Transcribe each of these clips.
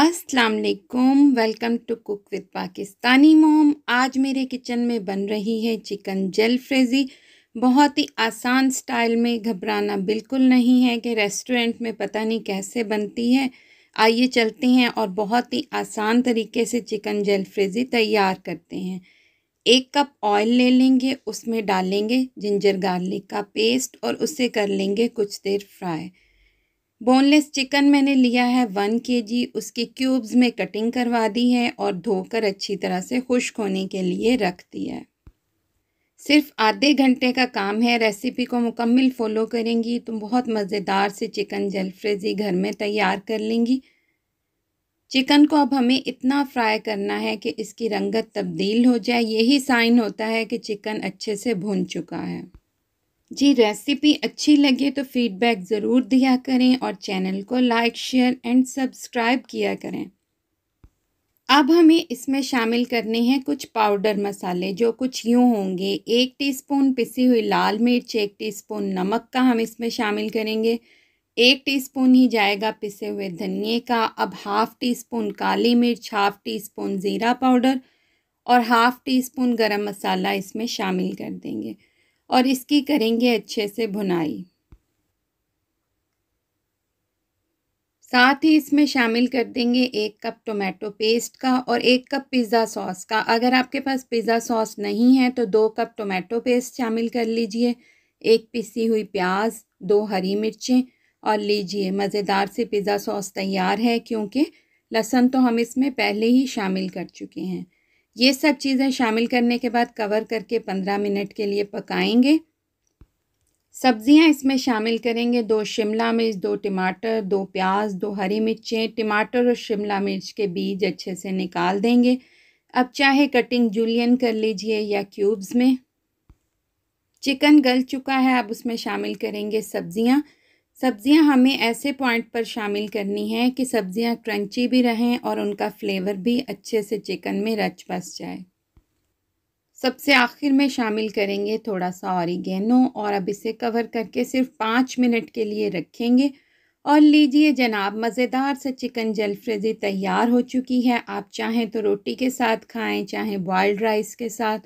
अस्सलाम वालेकुम welcome to cook with Pakistani mom आज मेरे किचन में बन रही है चिकन जेल फ्रेज़ी बहुत ही आसान स्टाइल में घबराना बिल्कुल नहीं है कि रेस्टोरेंट में पता नहीं कैसे बनती है आइए चलते हैं और बहुत ही आसान तरीके से चिकन जेल फ्रेज़ी तैयार करते हैं एक कप ऑयल ले लेंगे उसमें डालेंगे जिंजर गार्लिक का पेस्ट और उसे कर लेंगे कुछ देर फ्राई बोनलेस चिकन मैंने लिया है वन के जी उसके क्यूब्स में कटिंग करवा दी है और धोकर अच्छी तरह से खुश्क होने के लिए रख दिया है सिर्फ आधे घंटे का काम है रेसिपी को मुकम्मल फॉलो करेंगी तो बहुत मज़ेदार से चिकन जलफ्रेजी घर में तैयार कर लेंगी चिकन को अब हमें इतना फ्राई करना है कि इसकी रंगत तब्दील हो जाए यही साइन होता है कि चिकन अच्छे से भुन चुका है जी रेसिपी अच्छी लगे तो फीडबैक ज़रूर दिया करें और चैनल को लाइक शेयर एंड सब्सक्राइब किया करें अब हमें इसमें शामिल करने हैं कुछ पाउडर मसाले जो कुछ यूँ होंगे एक टीस्पून पिसी हुई लाल मिर्च एक टीस्पून नमक का हम इसमें शामिल करेंगे एक टीस्पून ही जाएगा पिसे हुए धनिए का अब हाफ़ टी स्पून काली मिर्च हाफ़ टी स्पून ज़ीरा पाउडर और half teaspoon garam masala इसमें शामिल कर देंगे और इसकी करेंगे अच्छे से भुनाई साथ ही इसमें शामिल कर देंगे एक कप टोमेटो पेस्ट का और एक कप पिज़्ज़ा सॉस का अगर आपके पास पिज़्ज़ा सॉस नहीं है तो दो कप टोमेटो पेस्ट शामिल कर लीजिए एक पिसी हुई प्याज दो हरी मिर्चें और लीजिए मज़ेदार से पिज़्ज़ा सॉस तैयार है क्योंकि लहसुन तो हम इसमें पहले ही शामिल कर चुके हैं ये सब चीज़ें शामिल करने के बाद कवर करके पंद्रह मिनट के लिए पकाएंगे सब्जियां इसमें शामिल करेंगे दो शिमला मिर्च दो टमाटर दो प्याज दो हरी मिर्चें टमाटर और शिमला मिर्च के बीज अच्छे से निकाल देंगे अब चाहे कटिंग जूलियन कर लीजिए या क्यूब्स में चिकन गल चुका है अब उसमें शामिल करेंगे सब्जियां सब्ज़ियां हमें ऐसे पॉइंट पर शामिल करनी है कि सब्ज़ियां क्रंची भी रहें और उनका फ्लेवर भी अच्छे से चिकन में रच बस जाए सबसे आखिर में शामिल करेंगे थोड़ा सा औरिगेनो और अब इसे कवर करके सिर्फ पाँच मिनट के लिए रखेंगे और लीजिए जनाब मज़ेदार से चिकन जलफ्रेजी तैयार हो चुकी है आप चाहें तो रोटी के साथ खाएं चाहें बॉयल्ड राइस के साथ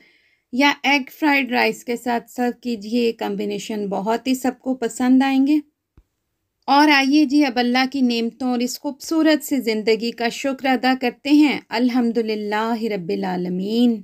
या एग फ्राइड राइस के साथ सर्व कीजिए ये कम्बिनेशन बहुत ही सबको पसंद आएंगे और आइए जी अब अल्लाह की नेमतों और इस खूबसूरत सी ज़िंदगी का शुक्र अदा करते हैं अल्हम्दुलिल्लाह रब्बिल आलमीन